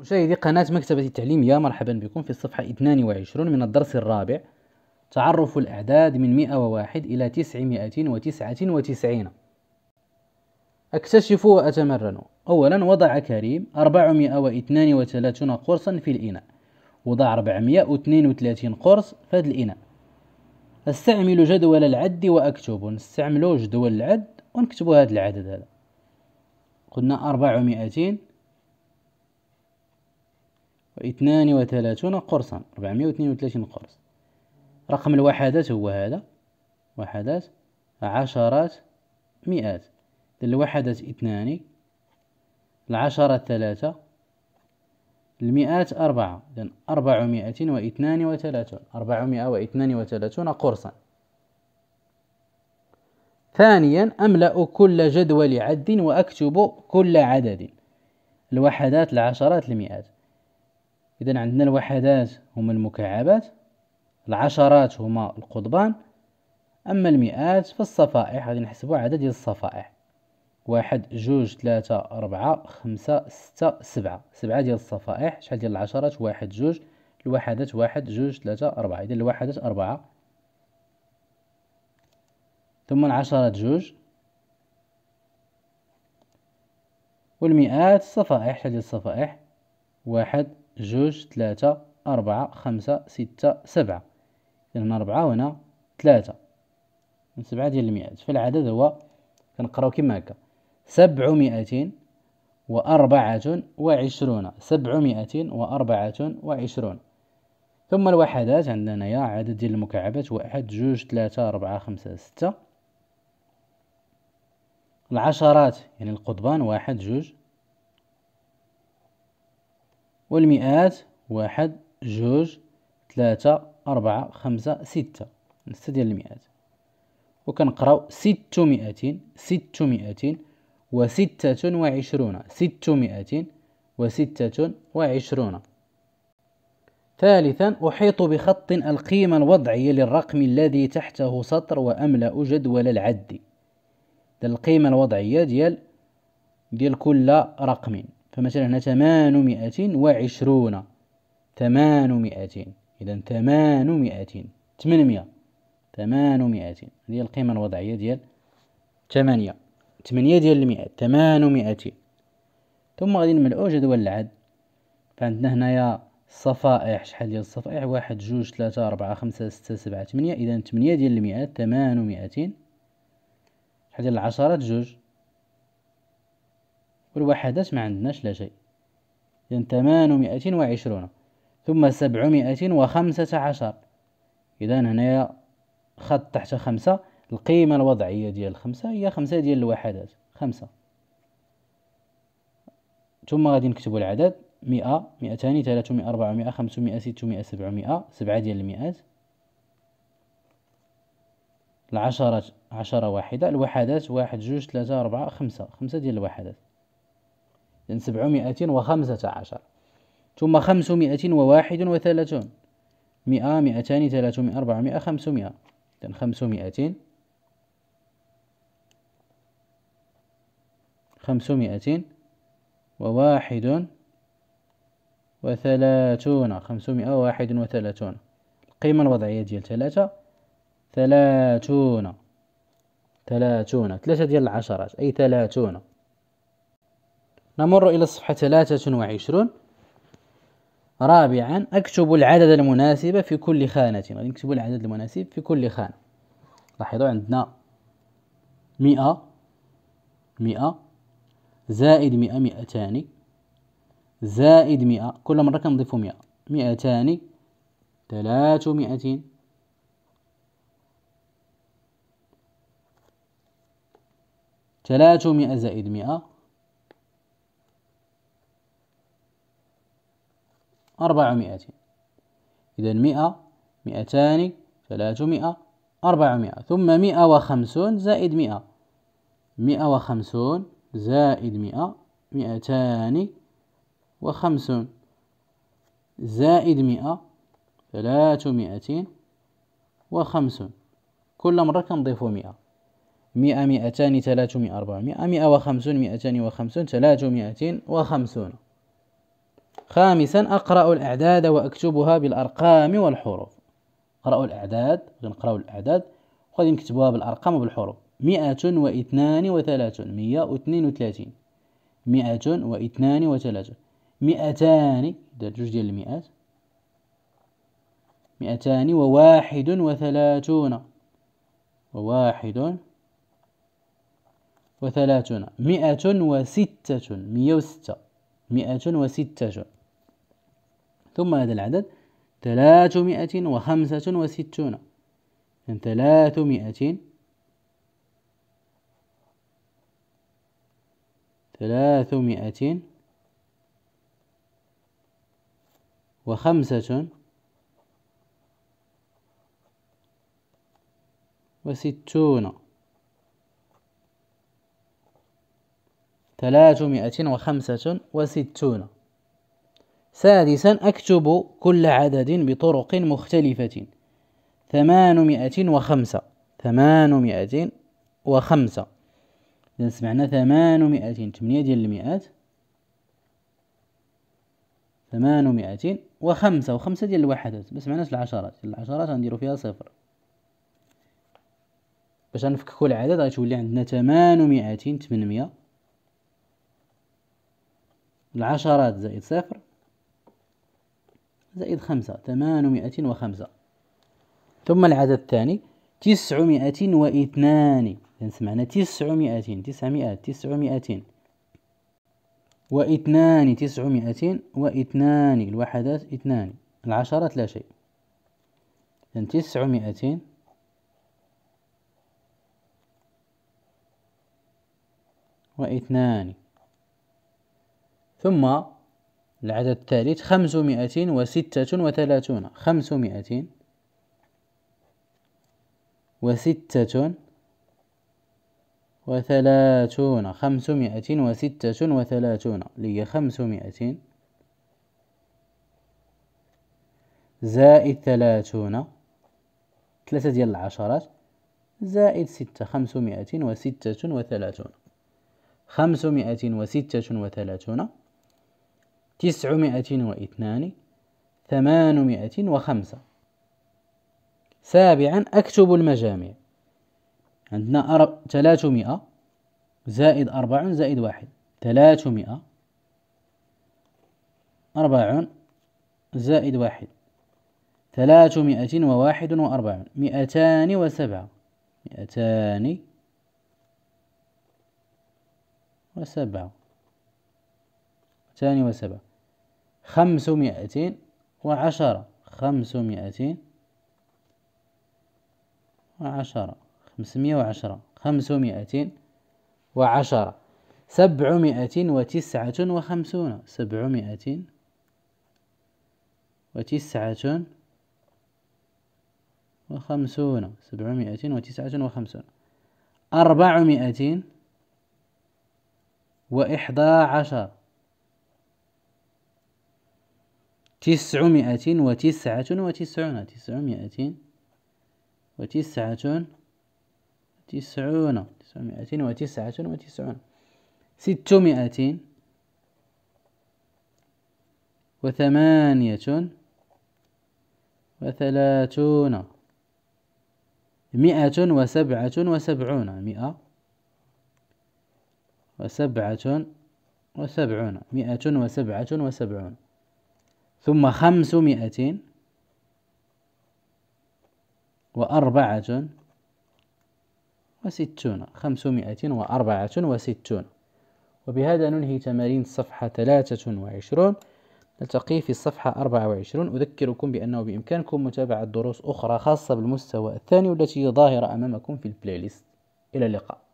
مشاهدي قناة مكتبة التعليم يا مرحبا بكم في الصفحة 22 من الدرس الرابع تعرف الأعداد من 101 إلى 999 أكتشف وأتمرن أولا وضع كريم 432 قرصا في الإناء وضع 432 قرص في هذا الإناء استعمل جدول العد وأكتب نستعمل جدول العد ونكتب هذا العدد هذا قلنا 400 اثنان وثلاثون قرصا ربعمية واثنين وثلاثين قرص رقم الوحدات هو هذا وحدات عشرات مئات الوحدات اثنان العشرات ثلاثة المئات أربعة إذن أربعمائة واثنان وثلاثون أربعمائة واثنان وثلاثون قرصا ثانيا أملأ كل جدول عد وأكتب كل عدد الوحدات العشرات المئات إذا عندنا الوحدات هما المكعبات العشرات هما القضبان أما المئات فالصفائح غادي نحسبو عدد ديال الصفائح واحد جوج ثلاثة أربعة خمسة ستة سبعة سبعة ديال الصفائح شحال ديال العشرات واحد جوج الوحدات واحد جوج ثلاثة أربعة إذا الوحدات أربعة ثم العشرات جوج والمئات صفائح شحال ديال الصفائح واحد جوج ثلاثة أربعة خمسة ستة سبعة إذا هنا ربعة وهنا ثلاثة من سبعة ديال المئات فالعدد هو كنقراو كيما هكا سبعمائة وأربعة وعشرون سبعمائة وأربعة وعشرون ثم الوحدات عندنا هنايا عدد ديال المكعبات واحد جوج ثلاثة أربعة خمسة ستة العشرات يعني القضبان واحد جوج والمئات واحد جوج ثلاثة أربعة خمسة ستة ستة ديال المئات وكنقراو ست ستمائة ست مئتين وستة وعشرون ست مئتين وستة وعشرون ثالثا أحيط بخط القيمة الوضعية للرقم الذي تحته سطر وأملأ جدول العد القيمة الوضعية ديال ديال كل رقم فمثلا هنا ثمانمائة وعشرون ثمانمائة إذا ثمانمائة ثمانمية ثمانمائة هذه القيمة الوضعية ديال ثمانية ثمانية ديال المئات ثمانمائة ثم غادي نملأو جدول العد فعندنا هنايا الصفائح شحال ديال الصفائح واحد جوج ثلاثة ربعة خمسة ستة سبعة ثمانية إذا ثمانية ديال المئات ثمانمائة شحال ديال العشرات جوج والوحدات ما عندناش لا شيء إذن ثمانمائة وعشرون ثم سبعمائة وخمسة عشر إذن هنايا خط تحت خمسة القيمة الوضعية ديال خمسة هي خمسة ديال الوحدات خمسة ثم غادي نكتبوا العدد مئة مئتان ثلاثمائة أربعمائة خمسمائة ستمائة سبعمائة سبعة ديال المئات العشرة عشرة واحدة الوحدات واحد جوج ثلاثة أربعة خمسة خمسة ديال الوحدات إذن يعني سبعمائة وخمسة عشر ثم خمسمائة وواحد وثلاثون مئة مئتان ثلاثمائة أربعمائة خمسمائة إذن خمسمائة خمسمائة وواحد وثلاثون خمسمائة وواحد وثلاثون القيمة الوضعية ديال ثلاثة ثلاثون ثلاثون ثلاثة ديال العشرات أي ثلاثون نمر إلى الصفحة 23 رابعا أكتب العدد المناسب في كل خانة غادي نكتبو العدد المناسب في كل خانة لاحظوا عندنا مئة مئة زائد مئة مئتان زائد مئة كل مرة كنضيفو مئة مئتان ثلاثمائة ثلاثمائة زائد مئة أربعمائة إذا مئة مئتان ثلاثمائة أربعمائة ثم مئة وخمسون زائد مئة مئة وخمسون زائد مئة مئتان وخمسون زائد مئة ثلاثمائة وخمسون كل مرة كنضيف مئة مئة مئتان ثلاثمائة أربعمائة مئة وخمسون مئتان وخمسون ثلاثمائة وخمسون خامسا أقرأ الأعداد وأكتبها بالأرقام والحروف أقرأ الأعداد غنقراو الأعداد وغادي نكتبوها بالأرقام وبالحروف مئة واثنان وثلاثون مئة واثنين وثلاثين مئة واثنان وثلاثون مئتان دار جوج ديال المئات مئتان وواحد وثلاثون وواحد وثلاثون مئة وستة مئة وستة مئة وستة ثم هذا العدد ثلاثمائة وخمسة وستون ثلاثمائة ثلاثمائة وخمسة وستون ثلاثمائة وخمسة وستون سادسا أكتب كل عدد بطرق مختلفة ثمانمائة وخمسة ثمانمائة وخمسة إذا سمعنا ثمانمائة تمنية ديال المئات ثمانمائة وخمسة وخمسة ديال الوحدات بس معناش العشرات العشرات غنديرو فيها صفر باش غنفككو العدد غتولي عندنا ثمانمائة تمنمية العشرات زائد صفر زائد خمسة ثمانمائة وخمسة ثم العدد الثاني تسعمائة واثنان إذن سمعنا تسعمائة تسعمائة تسعمائة واثنان تسعمائة واثنان الوحدات اثنان العشرات لا شيء إذن تسعمائة واثنان ثم العدد الثالث خمسمائة وستة وثلاثون خمسمائة وستة وثلاثون خمسمائة وستة وثلاثون لي خمسمائة زائد ثلاثون ثلاثة ديال العشرات زائد ستة خمسمائة وستة وثلاثون خمسمائة وستة وثلاثون تسعمائة واثنان ثمانمائة وخمسة سابعا أكتب المجاميع عندنا أرب... ثلاثمائة زائد أربع زائد واحد ثلاثمائة أربع زائد واحد ثلاثمائة وواحد وأربعون مئتان وسبعة مئتان وسبعة مئتان وسبعة خمسمائة وعشرة خمسمائة وعشرة خمسمائة وعشرة خمسمائة وعشرة سبعمائة وتسعة وخمسون سبعمائة وتسعة وخمسون سبعمائة وتسعة وخمسون أربعمائة وإحدى عشر تسعمائة وتسعة وتسعون تسعمائة وتسعة وتسعون تسعمائة وتسعة وتسعون ستمائة وثمانية وثلاثون مئة وسبعة وسبعون مئة وسبعة وسبعون مئة وسبعة وسبعون ثم خمسمائة وأربعة وستون خمسمائة وأربعة وستون وبهذا ننهي تمارين الصفحة ثلاثة وعشرون نلتقي في الصفحة وعشرون أذكركم بأنه بإمكانكم متابعة دروس أخرى خاصة بالمستوى الثاني والتي ظاهرة أمامكم في البلاي ليست إلى اللقاء